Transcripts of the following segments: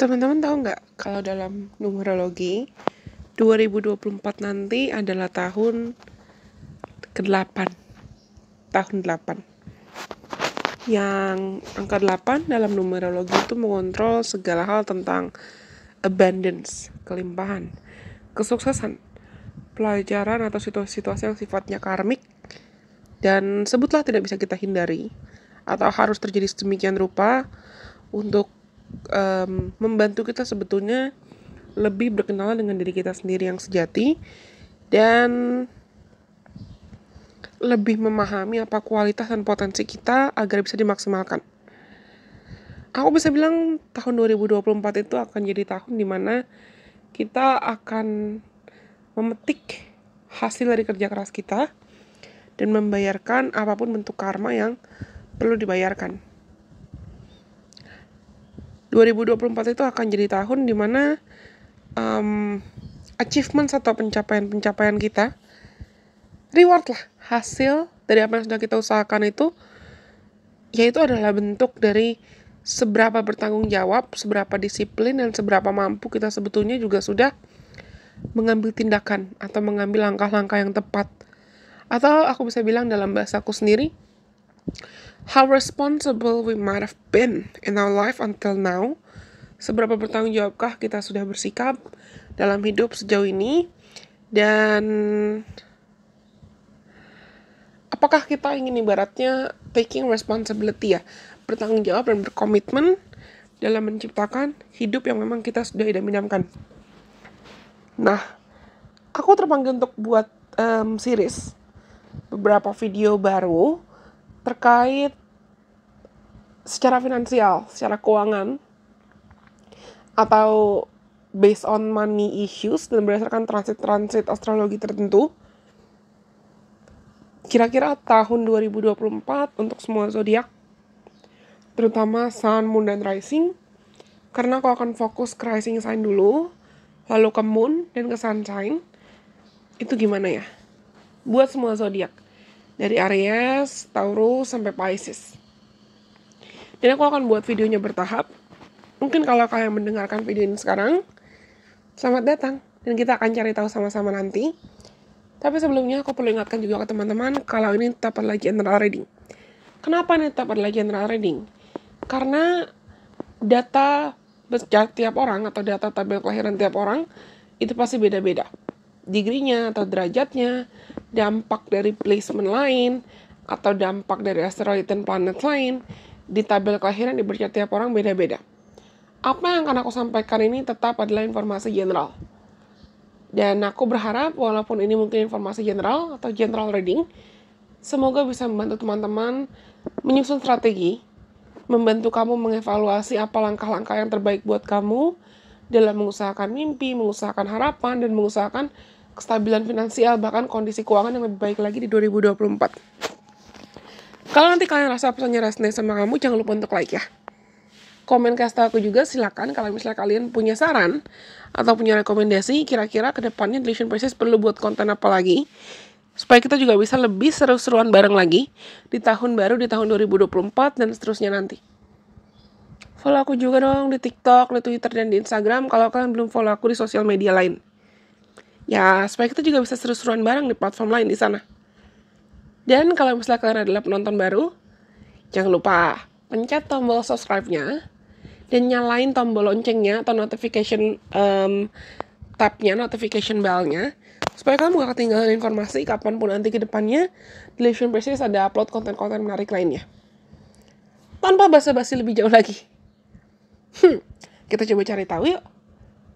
teman-teman tahu nggak kalau dalam numerologi 2024 nanti adalah tahun ke-8 tahun 8 yang angka 8 dalam numerologi itu mengontrol segala hal tentang abundance, kelimpahan, kesuksesan, pelajaran atau situasi-situasi yang sifatnya karmik dan sebutlah tidak bisa kita hindari atau harus terjadi sedemikian rupa untuk um, membantu kita sebetulnya lebih berkenalan dengan diri kita sendiri yang sejati dan lebih memahami apa kualitas dan potensi kita agar bisa dimaksimalkan. Aku bisa bilang tahun 2024 itu akan jadi tahun dimana kita akan memetik hasil dari kerja keras kita dan membayarkan apapun bentuk karma yang perlu dibayarkan. 2024 itu akan jadi tahun dimana um, achievement atau pencapaian-pencapaian kita reward lah hasil dari apa yang sudah kita usahakan itu yaitu adalah bentuk dari seberapa bertanggung jawab, seberapa disiplin dan seberapa mampu kita sebetulnya juga sudah mengambil tindakan atau mengambil langkah-langkah yang tepat. Atau aku bisa bilang dalam bahasaku sendiri how responsible we might have been in our life until now, seberapa bertanggung jawabkah kita sudah bersikap dalam hidup sejauh ini, dan apakah kita ingin ibaratnya taking responsibility ya, bertanggung jawab dan berkomitmen dalam menciptakan hidup yang memang kita sudah idam-idamkan. Nah, aku terpanggil untuk buat um, series beberapa video baru terkait secara finansial, secara keuangan, atau based on money issues dan berdasarkan transit-transit astrologi tertentu. Kira-kira tahun 2024 untuk semua zodiak, terutama Sun, Moon, dan Rising, karena aku akan fokus ke Rising Sign dulu, lalu ke Moon dan ke Sun Sign, itu gimana ya? Buat semua zodiak dari Aries, Taurus sampai Pisces. Dan aku akan buat videonya bertahap. Mungkin kalau kalian mendengarkan video ini sekarang, selamat datang dan kita akan cari tahu sama-sama nanti. Tapi sebelumnya aku perlu ingatkan juga ke teman-teman kalau ini tetap adalah general reading. Kenapa ini tetap adalah general reading? Karena data tiap orang atau data tabel kelahiran tiap orang itu pasti beda-beda. degree atau derajatnya dampak dari placement lain atau dampak dari asteroid dan planet lain di tabel kelahiran diberikan tiap orang beda-beda. Apa yang akan aku sampaikan ini tetap adalah informasi general. Dan aku berharap walaupun ini mungkin informasi general atau general reading, semoga bisa membantu teman-teman menyusun strategi, membantu kamu mengevaluasi apa langkah-langkah yang terbaik buat kamu dalam mengusahakan mimpi, mengusahakan harapan, dan mengusahakan kestabilan finansial bahkan kondisi keuangan yang lebih baik lagi di 2024. Kalau nanti kalian rasa pesannya resonate sama kamu, jangan lupa untuk like ya. Komen kasih tau aku juga silakan kalau misalnya kalian punya saran atau punya rekomendasi kira-kira kedepannya Deletion Process perlu buat konten apa lagi supaya kita juga bisa lebih seru-seruan bareng lagi di tahun baru di tahun 2024 dan seterusnya nanti. Follow aku juga dong di TikTok, di Twitter, dan di Instagram kalau kalian belum follow aku di sosial media lain ya supaya kita juga bisa seru-seruan bareng di platform lain di sana. Dan kalau misalnya kalian adalah penonton baru, jangan lupa pencet tombol subscribe-nya dan nyalain tombol loncengnya atau notification um, tab-nya, notification bell-nya supaya kamu gak ketinggalan informasi kapanpun nanti ke depannya Delicious Precious ada upload konten-konten menarik lainnya. Tanpa basa-basi lebih jauh lagi. Hmm, kita coba cari tahu yuk.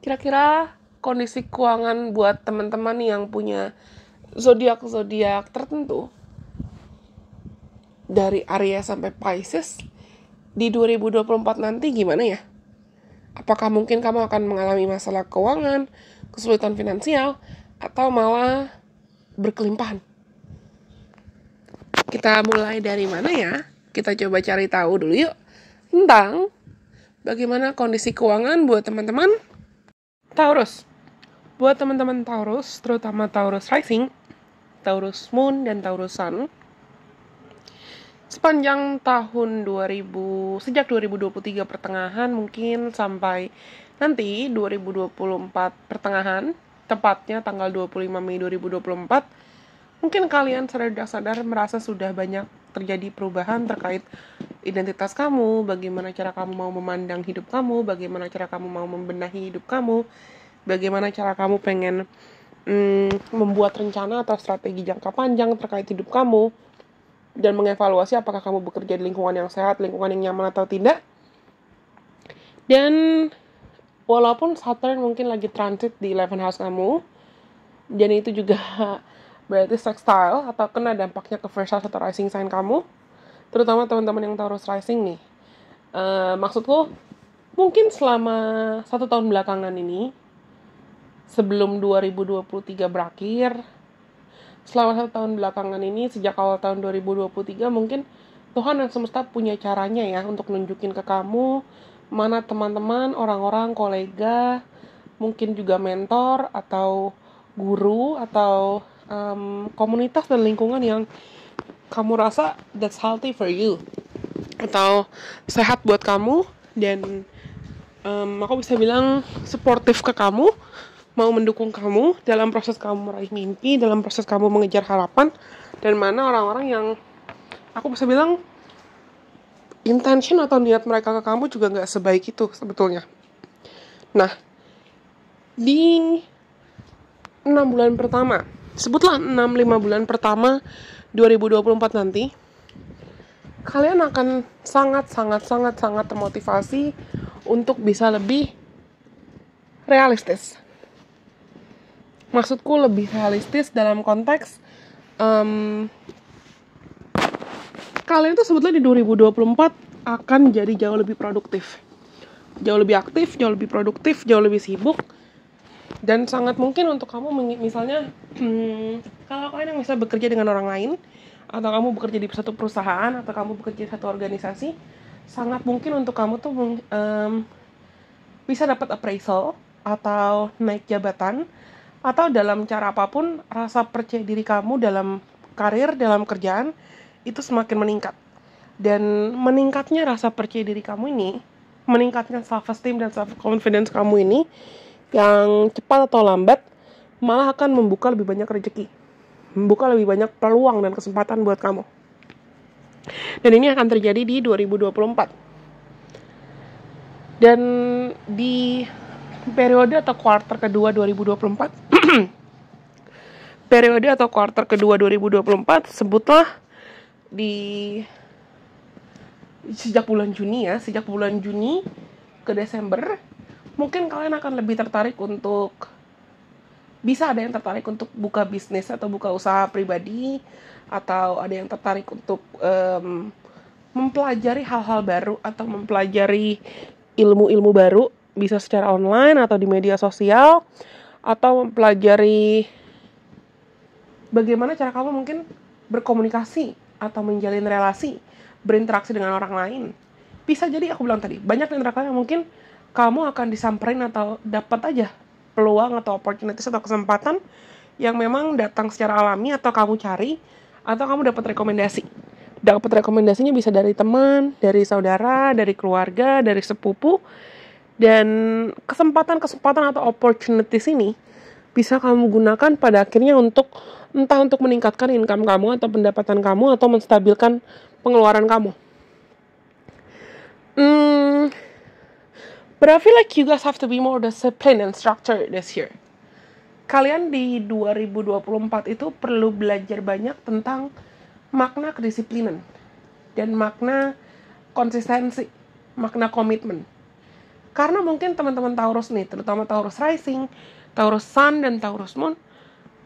Kira-kira kondisi keuangan buat teman-teman yang punya zodiak-zodiak tertentu dari Aries sampai Pisces di 2024 nanti gimana ya? Apakah mungkin kamu akan mengalami masalah keuangan, kesulitan finansial, atau malah berkelimpahan? Kita mulai dari mana ya? Kita coba cari tahu dulu yuk tentang bagaimana kondisi keuangan buat teman-teman Taurus buat teman-teman Taurus, terutama Taurus Rising, Taurus Moon, dan Taurus Sun, sepanjang tahun 2000, sejak 2023 pertengahan mungkin sampai nanti 2024 pertengahan, tepatnya tanggal 25 Mei 2024, mungkin kalian sudah sadar merasa sudah banyak terjadi perubahan terkait identitas kamu, bagaimana cara kamu mau memandang hidup kamu, bagaimana cara kamu mau membenahi hidup kamu, bagaimana cara kamu pengen mm, membuat rencana atau strategi jangka panjang terkait hidup kamu dan mengevaluasi apakah kamu bekerja di lingkungan yang sehat, lingkungan yang nyaman atau tidak. Dan walaupun Saturn mungkin lagi transit di 11 house kamu, dan itu juga berarti sextile atau kena dampaknya ke first house atau rising sign kamu, terutama teman-teman yang Taurus rising nih. Uh, maksudku, mungkin selama satu tahun belakangan ini, sebelum 2023 berakhir selama satu tahun belakangan ini sejak awal tahun 2023 mungkin Tuhan dan semesta punya caranya ya untuk nunjukin ke kamu mana teman-teman, orang-orang, kolega, mungkin juga mentor atau guru atau um, komunitas dan lingkungan yang kamu rasa that's healthy for you atau sehat buat kamu dan um, aku bisa bilang supportive ke kamu mau mendukung kamu dalam proses kamu meraih mimpi, dalam proses kamu mengejar harapan, dan mana orang-orang yang aku bisa bilang intention atau niat mereka ke kamu juga nggak sebaik itu sebetulnya. Nah, di 6 bulan pertama, sebutlah 6-5 bulan pertama 2024 nanti, kalian akan sangat-sangat-sangat-sangat termotivasi untuk bisa lebih realistis maksudku lebih realistis dalam konteks um, kalian itu sebetulnya di 2024 akan jadi jauh lebih produktif jauh lebih aktif jauh lebih produktif jauh lebih sibuk dan sangat mungkin untuk kamu misalnya hmm, kalau kalian yang bisa bekerja dengan orang lain atau kamu bekerja di satu perusahaan atau kamu bekerja di satu organisasi sangat mungkin untuk kamu tuh um, bisa dapat appraisal atau naik jabatan atau dalam cara apapun rasa percaya diri kamu dalam karir dalam kerjaan itu semakin meningkat dan meningkatnya rasa percaya diri kamu ini meningkatnya self esteem dan self confidence kamu ini yang cepat atau lambat malah akan membuka lebih banyak rezeki membuka lebih banyak peluang dan kesempatan buat kamu dan ini akan terjadi di 2024 dan di periode atau quarter kedua 2024 periode atau kuartal kedua 2024 sebutlah di sejak bulan Juni ya, sejak bulan Juni ke Desember, mungkin kalian akan lebih tertarik untuk bisa ada yang tertarik untuk buka bisnis atau buka usaha pribadi atau ada yang tertarik untuk um, mempelajari hal-hal baru atau mempelajari ilmu-ilmu baru bisa secara online atau di media sosial atau mempelajari bagaimana cara kamu mungkin berkomunikasi atau menjalin relasi, berinteraksi dengan orang lain. Bisa jadi aku bilang tadi, banyak interaksi yang mungkin kamu akan disamperin atau dapat aja peluang atau opportunity atau kesempatan yang memang datang secara alami atau kamu cari atau kamu dapat rekomendasi. Dapat rekomendasinya bisa dari teman, dari saudara, dari keluarga, dari sepupu dan kesempatan-kesempatan atau opportunities ini bisa kamu gunakan pada akhirnya untuk entah untuk meningkatkan income kamu atau pendapatan kamu atau menstabilkan pengeluaran kamu. Hmm, but I feel like you guys have to be more disciplined and structured this year. Kalian di 2024 itu perlu belajar banyak tentang makna kedisiplinan dan makna konsistensi, makna komitmen. Karena mungkin teman-teman Taurus nih, terutama Taurus Rising, Taurus Sun, dan Taurus Moon,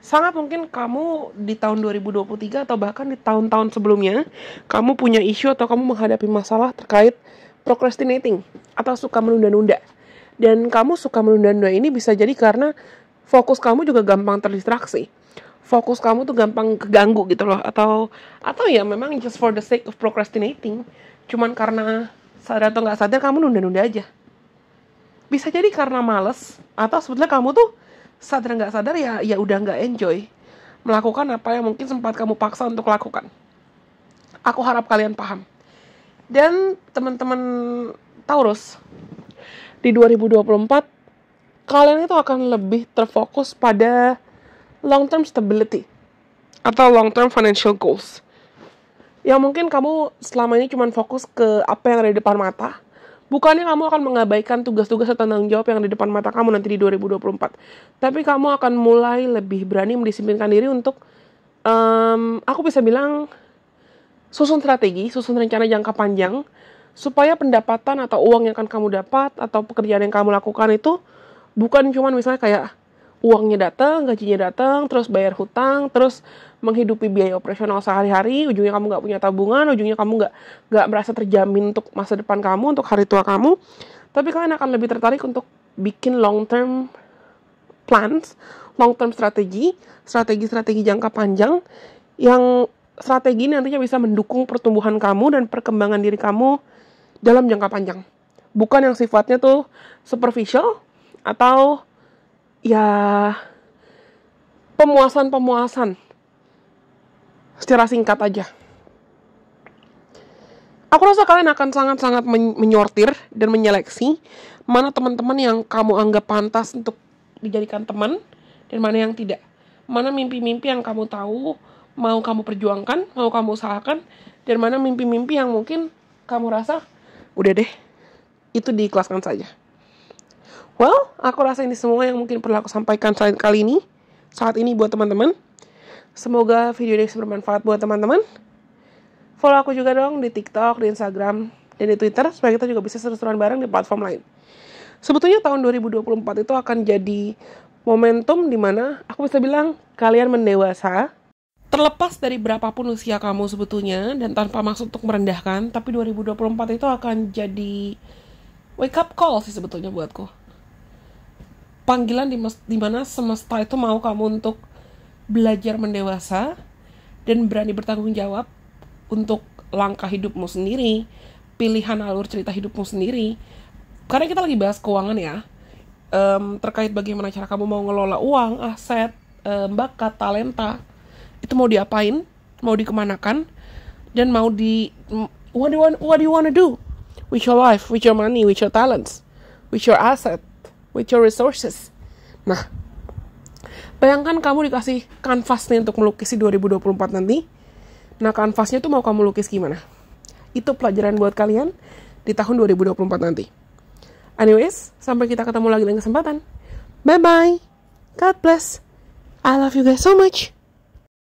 sangat mungkin kamu di tahun 2023 atau bahkan di tahun-tahun sebelumnya, kamu punya isu atau kamu menghadapi masalah terkait procrastinating atau suka menunda-nunda. Dan kamu suka menunda-nunda ini bisa jadi karena fokus kamu juga gampang terdistraksi fokus kamu tuh gampang keganggu gitu loh atau atau ya memang just for the sake of procrastinating cuman karena sadar atau nggak sadar kamu nunda-nunda aja bisa jadi karena males atau sebetulnya kamu tuh sadar nggak sadar ya ya udah nggak enjoy melakukan apa yang mungkin sempat kamu paksa untuk lakukan. Aku harap kalian paham. Dan teman-teman Taurus di 2024 kalian itu akan lebih terfokus pada long term stability atau long term financial goals. Yang mungkin kamu selama ini cuma fokus ke apa yang ada di depan mata, Bukannya kamu akan mengabaikan tugas-tugas atau tanggung jawab yang di depan mata kamu nanti di 2024. Tapi kamu akan mulai lebih berani mendisiplinkan diri untuk, um, aku bisa bilang, susun strategi, susun rencana jangka panjang, supaya pendapatan atau uang yang akan kamu dapat, atau pekerjaan yang kamu lakukan itu, bukan cuma misalnya kayak, uangnya datang, gajinya datang, terus bayar hutang, terus menghidupi biaya operasional sehari-hari, ujungnya kamu nggak punya tabungan, ujungnya kamu nggak nggak merasa terjamin untuk masa depan kamu, untuk hari tua kamu, tapi kalian akan lebih tertarik untuk bikin long term plans, long term strategi, strategi-strategi jangka panjang yang strategi ini nantinya bisa mendukung pertumbuhan kamu dan perkembangan diri kamu dalam jangka panjang. Bukan yang sifatnya tuh superficial atau ya pemuasan-pemuasan secara singkat aja. Aku rasa kalian akan sangat-sangat menyortir dan menyeleksi mana teman-teman yang kamu anggap pantas untuk dijadikan teman dan mana yang tidak. Mana mimpi-mimpi yang kamu tahu mau kamu perjuangkan, mau kamu usahakan, dan mana mimpi-mimpi yang mungkin kamu rasa udah deh, itu diikhlaskan saja. Well, aku rasa ini semua yang mungkin perlu aku sampaikan saat kali ini, saat ini buat teman-teman. Semoga video ini bermanfaat buat teman-teman. Follow aku juga dong di TikTok, di Instagram, dan di Twitter, supaya kita juga bisa seru-seruan bareng di platform lain. Sebetulnya tahun 2024 itu akan jadi momentum di mana aku bisa bilang kalian mendewasa, terlepas dari berapapun usia kamu sebetulnya dan tanpa maksud untuk merendahkan tapi 2024 itu akan jadi wake up call sih sebetulnya buatku panggilan di, mana semesta itu mau kamu untuk belajar mendewasa dan berani bertanggung jawab untuk langkah hidupmu sendiri, pilihan alur cerita hidupmu sendiri. Karena kita lagi bahas keuangan ya, um, terkait bagaimana cara kamu mau ngelola uang, aset, um, bakat, talenta, itu mau diapain, mau dikemanakan, dan mau di what do you want, what do you want to do with your life, with your money, with your talents, with your asset, with your resources. Nah, bayangkan kamu dikasih kanvas nih untuk melukis di 2024 nanti. Nah, kanvasnya tuh mau kamu lukis gimana? Itu pelajaran buat kalian di tahun 2024 nanti. Anyways, sampai kita ketemu lagi dengan kesempatan. Bye-bye. God bless. I love you guys so much.